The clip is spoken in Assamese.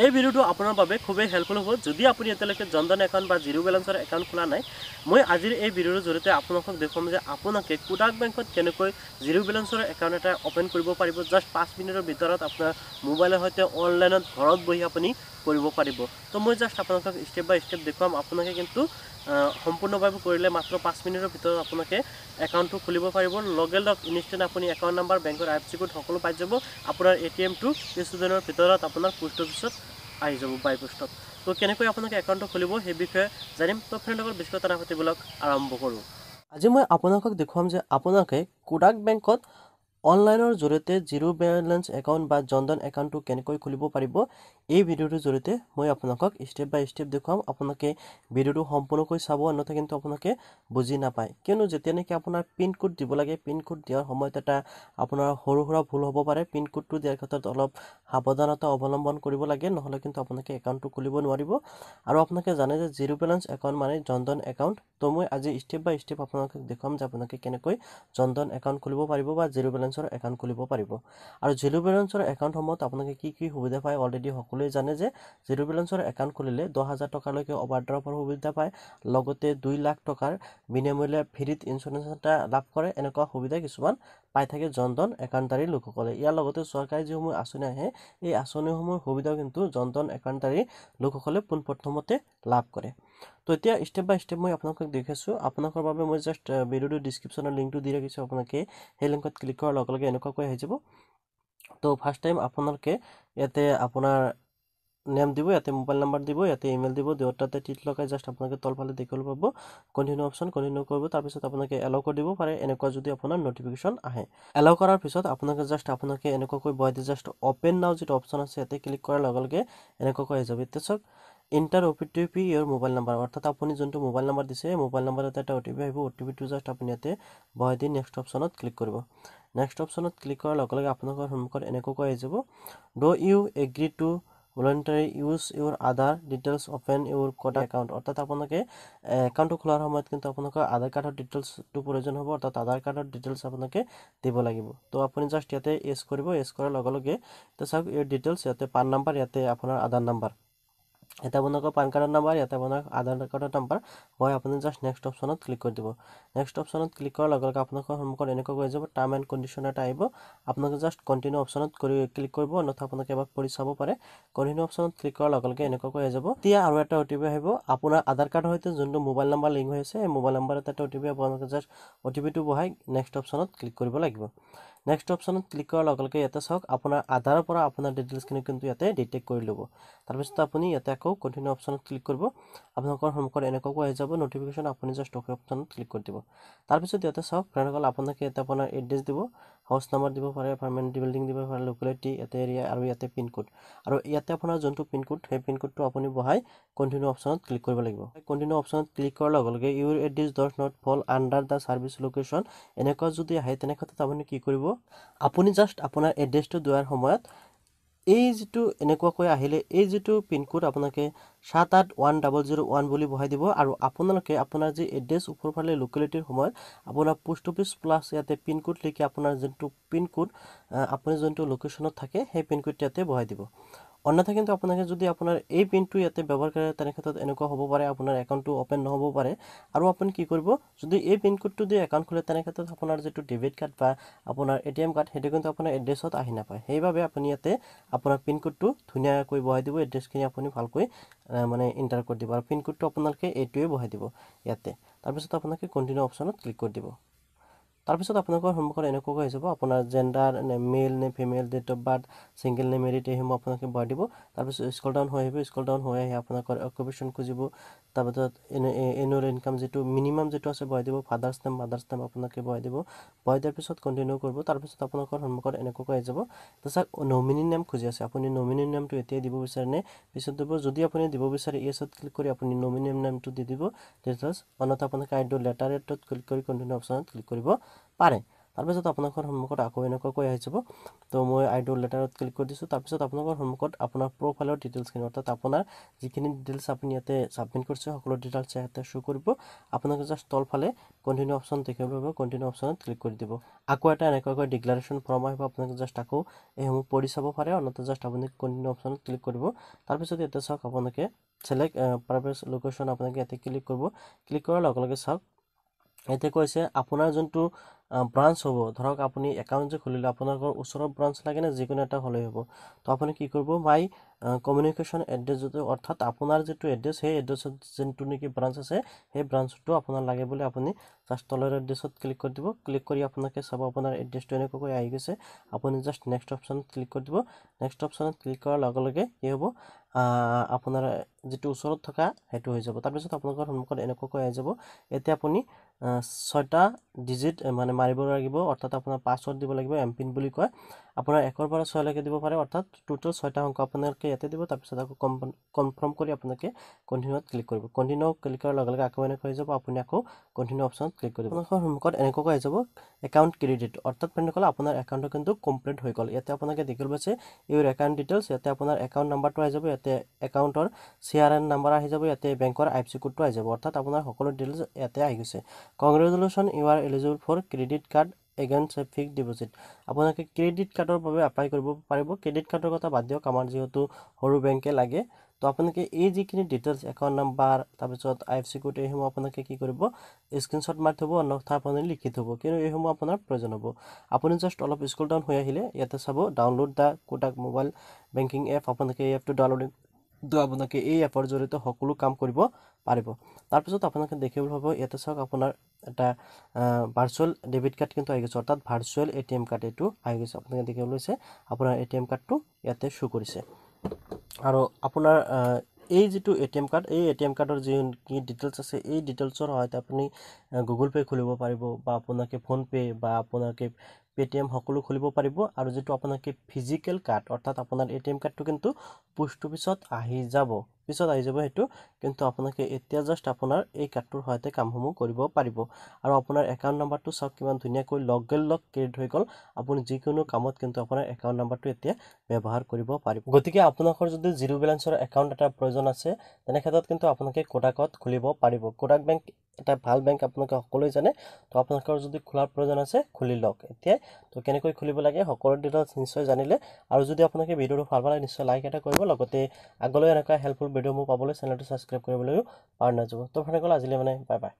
এই ভিডিওটো আপোনাৰ বাবে খুবেই হেল্পফুল হ'ব যদি আপুনি এতিয়ালৈকে জনধন একাউণ্ট বা জিৰ' বেলেঞ্চৰ একাউণ্ট খোলা নাই মই আজিৰ এই ভিডিঅ'ৰ জৰিয়তে আপোনালোকক দেখুৱাম যে আপোনালোকে কোডাক বেংকত কেনেকৈ জিৰ' বেলেঞ্চৰ একাউণ্ট এটা অ'পেন কৰিব পাৰিব জাষ্ট পাঁচ মিনিটৰ ভিতৰত আপোনাৰ মোবাইলৰ সৈতে অনলাইনত ঘৰত বহি আপুনি কৰিব পাৰিব তো মই জাষ্ট আপোনালোকক ষ্টেপ বাই ষ্টেপ দেখুৱাম আপোনালোকে কিন্তু সম্পূৰ্ণভাৱে কৰিলে মাত্ৰ পাঁচ মিনিটৰ ভিতৰত আপোনালোকে একাউণ্টটো খুলিব পাৰিব লগে লগ ইনষ্টেণ্ট আপুনি একাউণ্ট নাম্বাৰ বেংকৰ আই এফ চি কোড সকলো পাই যাব আপোনাৰ এ টি এমটো কিছুদিনৰ ভিতৰত আপোনাৰ পোষ্ট অফিচত আহি যাব বাই পোষ্টত তো কেনেকৈ আপোনালোকে একাউণ্টটো খুলিব সেই বিষয়ে জানিম তো ফ্ৰেণ্ডৰ বেছিকৈ টানা পাতিবলৈ আৰম্ভ কৰোঁ আজি মই আপোনালোকক দেখুৱাম যে আপোনালোকে কোডাক বেংকত অনলাইনৰ জৰিয়তে জিৰ' বেলেঞ্চ একাউণ্ট বা জনধন একাউণ্টটো কেনেকৈ খুলিব পাৰিব এই ভিডিঅ'টোৰ জৰিয়তে মই আপোনালোকক ষ্টেপ বাই ষ্টেপ দেখুৱাম আপোনালোকে ভিডিঅ'টো সম্পূৰ্ণকৈ চাব অন্যথা কিন্তু আপোনালোকে বুজি নাপায় কিয়নো যেতিয়া নেকি আপোনাৰ পিনক'ড দিব লাগে পিনক'ড দিয়াৰ সময়ত এটা আপোনাৰ সৰু সুৰা ভুল হ'ব পাৰে পিনক'ডটো দিয়াৰ ক্ষেত্ৰত অলপ সাৱধানতা অৱলম্বন কৰিব লাগে নহ'লে কিন্তু আপোনালোকে একাউণ্টটো খুলিব নোৱাৰিব আৰু আপোনালোকে জানে যে জিৰ' বেলেঞ্চ একাউণ্ট মানে জনধন একাউণ্ট তো মই আজি ষ্টেপ বাই ষ্টেপ আপোনালোকক দেখুৱাম যে আপোনালোকে কেনেকৈ জনধন একাউণ্ট খুলিব পাৰিব বা জিৰ' বেলেঞ্চ বেলেঞ্চৰ একাউণ্ট খুলিব পাৰিব আৰু জিৰ' বেলেঞ্চৰ একাউণ্টসমূহত আপোনালোকে কি কি সুবিধা পায় অলৰেডি সকলোৱে জানে যে জিৰ' বেলেঞ্চৰ একাউণ্ট খুলিলে দহ হাজাৰ টকালৈকে অভাৰ ড্ৰাফৰ সুবিধা পায় লগতে দুই লাখ টকাৰ বিনামূলীয়া ফ্ৰীত ইঞ্চুৰেঞ্চ এটা লাভ পাই থাকে জনধন একাউণ্টাৰী লোকসকলে ইয়াৰ লগতে চৰকাৰী যিসমূহ আঁচনি আহে এই আঁচনিসমূহৰ সুবিধাও কিন্তু জন ধন একাউণ্টাৰী লোকসকলে পোনপ্ৰথমতে লাভ কৰে তো এতিয়া ষ্টেপ বাই ষ্টেপ মই আপোনালোকক দেখাইছোঁ আপোনালোকৰ বাবে মই জাষ্ট ভিডিঅ'টো ডিছক্ৰিপশ্যনৰ লিংকটো দি ৰাখিছোঁ আপোনালোকে সেই লিংকত ক্লিক কৰাৰ লগে লগে এনেকুৱাকৈ আহি যাব তো ফাৰ্ষ্ট টাইম আপোনালোকে ইয়াতে আপোনাৰ নেম দিব ইয়াতে মোবাইল নাম্বার দিব ইয়াতে ইমেইল দিব দেওয়ার তাতে টিট লগাই জাস্ট আপনাকে তলফালে দেখলে পাব কন্টিনিউ অপশন কন্টিনিউ করব তারপর আপনাকে এলো করে দিব পারে এনেকা যদি আপনার নোটিফিকেশন আহে এলো করার পিছত আপনাকে জাস্ট আপনাকে এনেকা কই বয়তে জাস্ট ওপেন নাও যেটা অপশন আছে ইয়াতে ক্লিক করার লগে এনেকা কয়ে যাবে ইত্যাদ চক ইন্টার ওপিটিপি ইয়ার মোবাইল নাম্বার অর্থাৎ আপনি যোনটো মোবাইল নাম্বার দিছে মোবাইল নাম্বার এটা ওটিপি আহিব ওটিপিটো জাস্ট আপনি ইয়াতে বয় দি নেক্সট অপশনত ক্লিক করব নেক্সট অপশনত ক্লিক করার লগে আপনার সম্মুখত এনেকা কয়ে যাব do you agree to voluntary use your Aadhaar details open your Kotak account অর্থাৎ আপোনালোকে একাউণ্টটো খোলাৰ সময়ত কিন্তু আপোনালোকৰ আধাৰ কাৰ্ডৰ ডিটেইলছটো প্ৰয়োজন হ'ব অৰ্থাৎ আধাৰ কাৰ্ডৰ ডিটেইলছ আপোনালোকে দিব লাগিব তো আপুনি জাষ্ট ইয়াতে এছ কৰিব এছ কৰাৰ লগে লগে তো চাওক ইয়াৰ ডিটেইলছ ইয়াতে পান নাম্বাৰ ইয়াতে আপোনাৰ আধাৰ নাম্বাৰ এটা আপোনালোকৰ পান কাৰ্ডৰ নাম্বাৰ ইয়াতে আপোনাৰ আধাৰ কাৰ্ডৰ নাম্বাৰ হয় আপুনি জাষ্ট নেক্সট অপশ্যনত ক্লিক কৰি দিব নেক্সট অপশ্যনত ক্লিক কৰাৰ লগে লগে আপোনালোকৰ সন্মুখত এনেকুৱা কৈ যাব টাৰ্ম এণ্ড কণ্ডিশ্যন এটা আহিব আপোনালোকে জাষ্ট কণ্টিনিউ অপশ্যনত কৰি ক্লিক কৰিব অন্যথা আপোনালোকে এবাৰ পঢ়ি চাব পাৰে কণ্টিনিউ অপশ্যনত ক্লিক কৰাৰ লগে লগে এনেকুৱা কৈ যাব এতিয়া আৰু এটা অ' টি পি আহিব আপোনাৰ আধাৰ কাৰ্ডৰ সৈতে যোনটো মোবাইল নাম্বাৰ লিংক হৈ আছে সেই মোবাইল নাম্বাৰত এটা অ' টি পি আপোনালোকে জাষ্ট অ' টি পিটো বহাই নেক্সট অপশ্যনত ক্লিক কৰিব লাগিব নেক্সট অপশ্যনত ক্লিক কৰাৰ লগে লগে ইয়াতে চাওক আপোনাৰ আধাৰৰ পৰা আপোনাৰ ডিটেইলছখিনি কিন্তু ইয়াতে ডিটেক্ট কৰি ল'ব তাৰপিছত আপুনি ইয়াতে আকৌ কণ্টিনিউ অপশ্যনত ক্লিক কৰিব আপোনালোকৰ সন্মুখত এনেকুৱাকৈ আহি যাব নটিফিকেশ্যন আপুনি জাষ্ট অ'কে অপশ্যনত ক্লিক কৰি দিব তাৰপিছত ইয়াতে চাওক ফ্ৰেণ্ডসকল আপোনালোকে ইয়াতে আপোনাৰ এড্ৰেছ দিব হাউচ নাম্বাৰ দিব পাৰে পাৰ্মেণ্ট বিল্ডিং দিব পাৰে লোকেলিটি ইয়াতে এৰিয়া আৰু ইয়াতে পিনক'ড আৰু ইয়াতে আপোনাৰ যোনটো পিনক'ড সেই পিনক'ডটো আপুনি বহাই কণ্টিনিউ অপশ্যনত ক্লিক কৰিব লাগিব কণ্টিনিউ অপশ্যনত ক্লিক কৰাৰ লগে লগে your address does not fall under the service location এনেকুৱা যদি আহে তেনে ক্ষেত্ৰত আপুনি কি কৰিব আপুনি জাষ্ট আপোনাৰ এড্ৰেছটো দিয়াৰ সময়ত এই যিটো এনেকুৱাকৈ আহিলে এই যিটো পিনক'ড আপোনালোকে সাত আঠ ওৱান ডাবল জিৰ' ওৱান বুলি বহাই দিব আৰু আপোনালোকে আপোনাৰ যি এড্ৰেছ ওপৰ ফালে লোকেলিটিৰ সময়ত আপোনাৰ পোষ্ট অফিচ প্লাছ ইয়াতে পিনক'ড লিখি আপোনাৰ যোনটো পিনক'ড আপুনি যোনটো লোকেশ্যনত থাকে সেই পিনক'ডটো ইয়াতে বহাই দিব অন্যথা কিন্তু আপোনালোকে যদি আপোনাৰ এই পিনটো ইয়াতে ব্যৱহাৰ কৰে তেনেক্ষেত্ৰত এনেকুৱা হ'ব পাৰে আপোনাৰ একাউণ্টটো অ'পেন নহ'ব পাৰে আৰু আপুনি কি কৰিব যদি এই পিন কোডটো দি একাউণ্ট খোলে তেনেক্ষেত্ৰত আপোনাৰ যিটো ডেবিট কাৰ্ড বা আপোনাৰ এ টি এম কাৰ্ড সেইটো কিন্তু আপোনাৰ এড্ৰেছত আহি নাপায় সেইবাবে আপুনি ইয়াতে আপোনাৰ পিন কোডটো ধুনীয়াকৈ বহাই দিব এড্ৰেছখিনি আপুনি ভালকৈ মানে ইণ্টাৰ কৰি দিব আৰু পিন কোডটো আপোনালোকে এইটোৱে বহাই দিব ইয়াতে তাৰপিছত আপোনালোকে কণ্টিনিউ অপশ্যনত ক্লিক কৰি দিব তাৰপিছত আপোনালোকৰ সন্মুখত এনেকুৱাকৈ আহিছিব আপোনাৰ জেণ্ডাৰ নে মেল নে female date of birth single নে মেৰিড এইসমূহ আপোনালোকে ভৰাই দিব তাৰপিছত স্কুল ডাউন হৈ আহিব স্কুল ডাউন হৈ আহি আপোনালোকৰ অকুপেশ্যন খুজিব তাৰপিছত এনুৱেল ইনকাম যিটো মিনিমাম যিটো আছে ভৰাই দিব ফাডাৰ ষ্টেম মাডাৰ ষ্টেম আপোনালোকে ভৰাই দিব ভৰাই দিয়াৰ পিছত কণ্টিনিউ কৰিব তাৰপিছত আপোনালোকৰ সন্মুখত এনেকুৱাকৈ আহি যাব তাৰপিছত নমিনি নেম খুজি আছে আপুনি নমিনি নেমটো এতিয়াই দিব বিচাৰে নে পিছত দিব যদি আপুনি দিব বিচাৰে ইয়েছত ক্লিক কৰি আপুনি নমিনি নেমটো দি দিব তেতিয়া অনত আপোনালোকে আইডিঅ' লেটাৰ এটত ক্লিক কৰি কণ্টিনিউ অপশ্যনত ক্লিক কৰিব পাৰে তাৰপিছত আপোনালোকৰ সন্মুখত আকৌ এনেকুৱা এনেকুৱাকৈ আহি যাব তো মই আইডৰ লেটাৰত ক্লিক কৰি দিছোঁ তাৰপিছত আপোনালোকৰ সন্মুখত আপোনাৰ প্ৰফাইলৰ ডিটেইলছখিনি অৰ্থাৎ আপোনাৰ যিখিনি ডিটেইলছ আপুনি ইয়াতে ছাবমিট কৰিছে সকলো ডিটেইলছ ইয়াতে শ্ব' কৰিব আপোনালোকে জাষ্ট তলফালে কণ্টিনিউ অপশ্যন দেখিব পাৰিব কণ্টিনিউ অপশ্যনত ক্লিক কৰি দিব আকৌ এটা এনেকুৱাকৈ ডিক্লেৰেশ্যন ফৰ্ম আহিব আপোনালোকে জাষ্ট আকৌ এইসমূহ পঢ়ি চাব পাৰে অনতে জাষ্ট আপুনি কণ্টিনিউ অপশ্যনত ক্লিক কৰিব তাৰপিছত ইয়াতে চাওক আপোনালোকে চিলেক্ট পাৰপাছ লোকেশ্যন আপোনালোকে ইয়াতে ক্লিক কৰিব ক্লিক কৰাৰ লগে লগে চাওক ইয়াতে কৈছে আপোনাৰ যোনটো ব্ৰাঞ্চ হ'ব ধৰক আপুনি একাউণ্ট যে খুলিলে আপোনালোকৰ ওচৰৰ ব্ৰাঞ্চ লাগে নে যিকোনো এটা হ'লেই হ'ব তো আপুনি কি কৰিব মাই কমিউনিকেশ্যন এড্ৰেছটো অৰ্থাৎ আপোনাৰ যিটো এড্ৰেছ সেই এড্ৰেছত যোনটো নেকি ব্ৰাঞ্চ আছে সেই ব্ৰাঞ্চটো আপোনাৰ লাগে বুলি আপুনি জাষ্ট তলৰ এড্ৰেছত ক্লিক কৰি দিব ক্লিক কৰি আপোনালোকে চাব আপোনাৰ এড্ৰেছটো এনেকুৱাকৈ আহি গৈছে আপুনি জাষ্ট নেক্সট অপশ্যনত ক্লিক কৰি দিব নেক্সট অপশ্যনত ক্লিক কৰাৰ লগে লগে কি হ'ব আপোনাৰ যিটো ওচৰত থকা সেইটো হৈ যাব তাৰপিছত আপোনালোকৰ সন্মুখত এনেকুৱাকৈ আহি যাব এতিয়া আপুনি ছয়টা ডিজিট মানে মাৰিব লাগিব অৰ্থাৎ আপোনাৰ পাছৱৰ্ড দিব লাগিব এম পিন বুলি কয় আপোনাৰ একৰ পৰা ছয়লৈকে দিব পাৰে অৰ্থাৎ টোটেল ছয়টা অংক আপোনালোকে ইয়াতে দিব তাৰপিছত আকৌ কনফাৰ্ম কৰি আপোনালোকে কণ্টিনিউত ক্লিক কৰিব কণ্টিনিউ ক্লিক কৰাৰ লগে লগে আকৌ এনেকৈ হৈ যাব আপুনি আকৌ কণ্টিনিউ অপশ্যনত ক্লিক কৰিব আপোনালোকৰ সন্মুখত এনেকুৱা হৈ যাব একাউণ্ট ক্ৰেডিট অৰ্থাৎ ফ্ৰেণ্ডসকলে আপোনাৰ একাউণ্টটো কিন্তু কমপ্লিট হৈ গ'ল ইয়াতে আপোনালোকে দেখি ল'ব যে ইউৰ একাউণ্ট ডিটেইলছ ইয়াতে আপোনাৰ একাউণ্ট নাম্বাৰটো আহি যাব ইয়াতে একাউণ্টৰ চি আৰ এন নাম্বাৰ আহি যাব ইয়াতে বেংকৰ আই চি কোডটো আহি যাব অৰ্থাৎ আপোনাৰ সকলো ডিটেইলছ ইয়াতে আহি গৈছে congratulations you are eligible for credit card against a fixed deposit আপোনালোকে ক্ৰেডিট কাৰ্ডৰ বাবে এপ্লাই কৰিব পাৰিব ক্ৰেডিট কাৰ্ডৰ কথা বাদ দিয়ক আমাৰ যিহেতু সৰু বেংকে লাগে তো আপোনালোকে এই যিখিনি ডিটেইলছ একাউণ্ট নাম্বাৰ তাৰপিছত আই এফ চি কোড এইসমূহ আপোনালোকে কি কৰিব স্ক্ৰীণশ্বট মাৰি থ'ব অন্যথা আপুনি লিখি থ'ব কিন্তু এইসমূহ আপোনাৰ প্ৰয়োজন হ'ব আপুনি জাষ্ট অলপ স্কুল ডাউন হৈ আহিলে ইয়াতে চাব download the Kotak mobile banking app আপোনালোকে এই এপটো ডাউনলোডিং দু আপোনালোকে এই এপৰ জৰিয়তে সকলো কাম কৰিব পাৰিব তাৰপিছত আপোনালোকে দেখিবলৈ পাব ইয়াতে চাওক আপোনাৰ এটা ভাৰ্চুৱেল ডেবিট কাৰ্ড কিন্তু আহি গৈছে অৰ্থাৎ virtual A T M card এইটো আহি গৈছে আপোনালোকে দেখিবলৈ হৈছে আপোনাৰ এ টি এম কাৰ্ডটো ইয়াতে শ্ব' কৰিছে আৰু আপোনাৰ এই যিটো এ টি এম কাৰ্ড এই এ টি এম কাৰ্ডৰ যি কি ডিটেইলছ আছে এই ডিটেইলছৰ সহায়তে আপুনি গুগল পে' খুলিব পাৰিব বা আপোনাকে ফোনপে' বা আপোনাকে পে'টিএম সকলো খুলিব পাৰিব আৰু যিটো আপোনাকে ফিজিকেল কাৰ্ড অৰ্থাৎ আপোনাৰ এ টি এম কাৰ্ডটো কিন্তু পোষ্ট অফিচত আহি যাব পিছত আহি যাব সেইটো কিন্তু আপোনালোকে এতিয়া জাষ্ট আপোনাৰ এই কাৰ্ডটোৰ সৈতে কামসমূহ কৰিব পাৰিব আৰু আপোনাৰ একাউণ্ট নাম্বাৰটো চাওক কিমান ধুনীয়াকৈ লগেল লগ ক্ৰিয়েট হৈ গ'ল আপুনি যিকোনো কামত কিন্তু আপোনাৰ একাউণ্ট নাম্বাৰটো এতিয়া ব্যৱহাৰ কৰিব পাৰিব গতিকে আপোনালোকৰ যদি জিৰ' বেলেঞ্চৰ একাউণ্ট এটা প্ৰয়োজন আছে তেনেক্ষেত্ৰত কিন্তু আপোনালোকে কোডাকত খুলিব পাৰিব কোডাক বেংক এটা ভাল বেংক আপোনালোকে সকলোৱে জানে তো আপোনালোকৰ যদি খোলাৰ প্ৰয়োজন আছে খুলি লওক এতিয়াই তো কেনেকৈ খুলিব লাগে সকলো ডিটেইলছ নিশ্চয় জানিলে আৰু যদি আপোনালোকে ভিডিঅ'টো ভাল পালে নিশ্চয় লাইক এটা কৰিব লগতে আগলৈ এনেকুৱা হেল্পফুল ভিডিঅ' মোৰ পাবলৈ চেনেলটো ছাবস্ক্ৰাইব কৰিবলৈও পাৰ নাযাব তো ফ্ৰেণ্ড আজিলৈ মানে বাই বাই